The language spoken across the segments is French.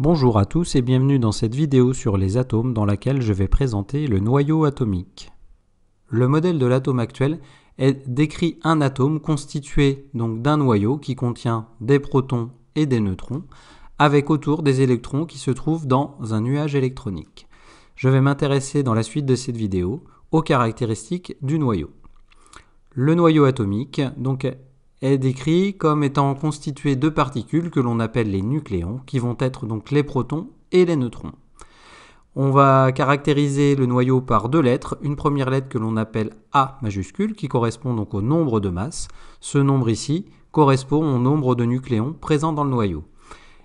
Bonjour à tous et bienvenue dans cette vidéo sur les atomes dans laquelle je vais présenter le noyau atomique. Le modèle de l'atome actuel est, décrit un atome constitué donc d'un noyau qui contient des protons et des neutrons, avec autour des électrons qui se trouvent dans un nuage électronique. Je vais m'intéresser dans la suite de cette vidéo aux caractéristiques du noyau. Le noyau atomique donc, est décrit comme étant constitué de particules que l'on appelle les nucléons, qui vont être donc les protons et les neutrons. On va caractériser le noyau par deux lettres, une première lettre que l'on appelle A majuscule, qui correspond donc au nombre de masses. Ce nombre ici correspond au nombre de nucléons présents dans le noyau.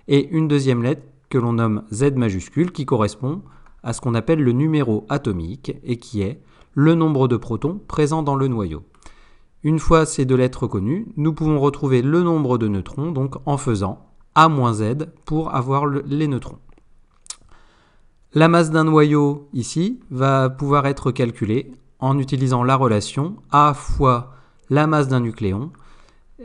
Et une deuxième lettre que l'on nomme Z majuscule, qui correspond à ce qu'on appelle le numéro atomique, et qui est le nombre de protons présents dans le noyau. Une fois ces deux lettres connues, nous pouvons retrouver le nombre de neutrons, donc en faisant A moins Z pour avoir les neutrons. La masse d'un noyau, ici, va pouvoir être calculée en utilisant la relation A fois la masse d'un nucléon,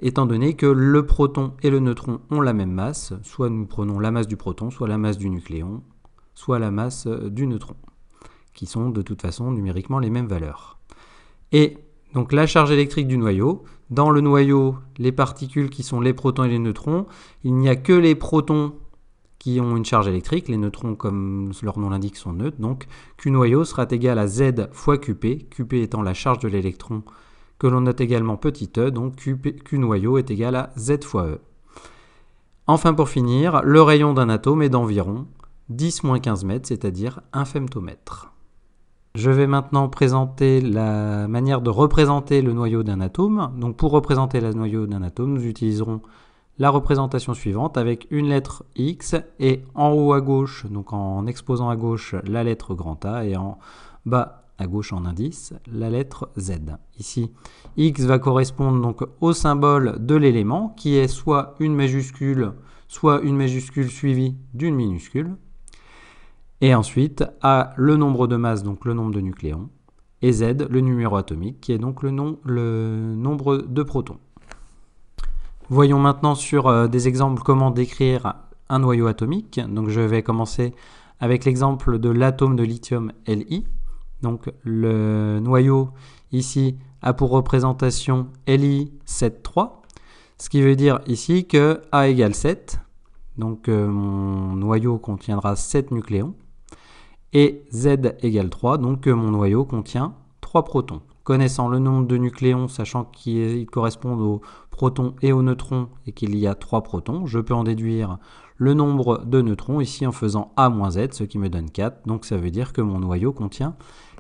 étant donné que le proton et le neutron ont la même masse, soit nous prenons la masse du proton, soit la masse du nucléon, soit la masse euh, du neutron, qui sont de toute façon numériquement les mêmes valeurs. Et donc la charge électrique du noyau. Dans le noyau, les particules qui sont les protons et les neutrons, il n'y a que les protons qui ont une charge électrique. Les neutrons, comme leur nom l'indique, sont neutres. Donc Q noyau sera égal à Z fois QP, QP étant la charge de l'électron que l'on note également petit e, donc Q noyau est égal à Z fois E. Enfin pour finir, le rayon d'un atome est d'environ 10-15 mètres, c'est-à-dire un femtomètre. Je vais maintenant présenter la manière de représenter le noyau d'un atome. Donc pour représenter le noyau d'un atome, nous utiliserons la représentation suivante avec une lettre X et en haut à gauche, donc en exposant à gauche la lettre grand A et en bas à gauche en indice, la lettre Z. Ici, X va correspondre donc au symbole de l'élément qui est soit une majuscule, soit une majuscule suivie d'une minuscule. Et ensuite, A, le nombre de masses, donc le nombre de nucléons, et Z, le numéro atomique, qui est donc le, nombre de protons. Voyons maintenant sur euh, des exemples comment décrire un noyau atomique. Donc je vais commencer avec l'exemple de l'atome de lithium Li. Donc le noyau ici a pour représentation Li7,3, ce qui veut dire ici que A égale 7. Donc euh, mon noyau contiendra 7 nucléons et Z égale 3, donc que euh, mon noyau contient 3 protons. Connaissant le nombre de nucléons, sachant qu'ils correspondent aux protons et aux neutrons et qu'il y a 3 protons, je peux en déduire le nombre de neutrons ici en faisant A moins Z, ce qui me donne 4, donc ça veut dire que mon noyau contient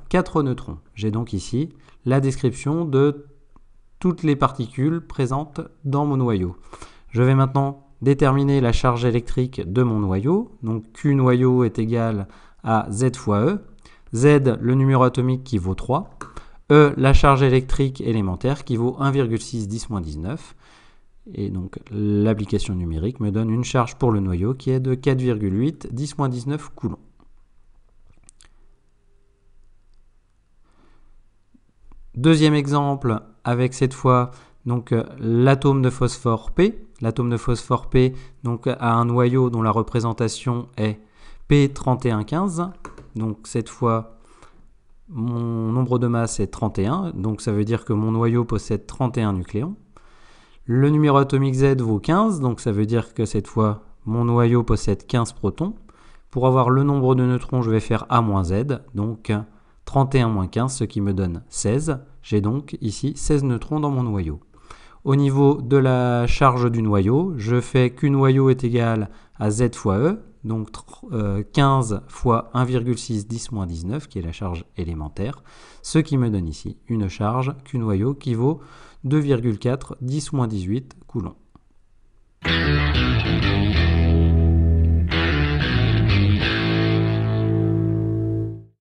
4 neutrons. J'ai donc ici la description de toutes les particules présentes dans mon noyau. Je vais maintenant déterminer la charge électrique de mon noyau. Donc Q noyau est égal à Z fois E, Z le numéro atomique qui vaut 3, E la charge électrique élémentaire qui vaut 1,6 10 19, et donc l'application numérique me donne une charge pour le noyau qui est de 4,8 10 19 coulombs. Deuxième exemple, avec cette fois euh, l'atome de phosphore P. L'atome de phosphore P donc, a un noyau dont la représentation est P3115. Donc cette fois, mon nombre de masse est 31, donc ça veut dire que mon noyau possède 31 nucléons. Le numéro atomique Z vaut 15, donc ça veut dire que cette fois, mon noyau possède 15 protons. Pour avoir le nombre de neutrons, je vais faire A-Z, donc 31 15, ce qui me donne 16. J'ai donc ici 16 neutrons dans mon noyau. Au niveau de la charge du noyau, je fais Q noyau est égal à Z fois E, donc 15 euh, fois 1,6 10 19, qui est la charge élémentaire, ce qui me donne ici une charge Q noyau qui vaut 2,4 10 18 coulombs.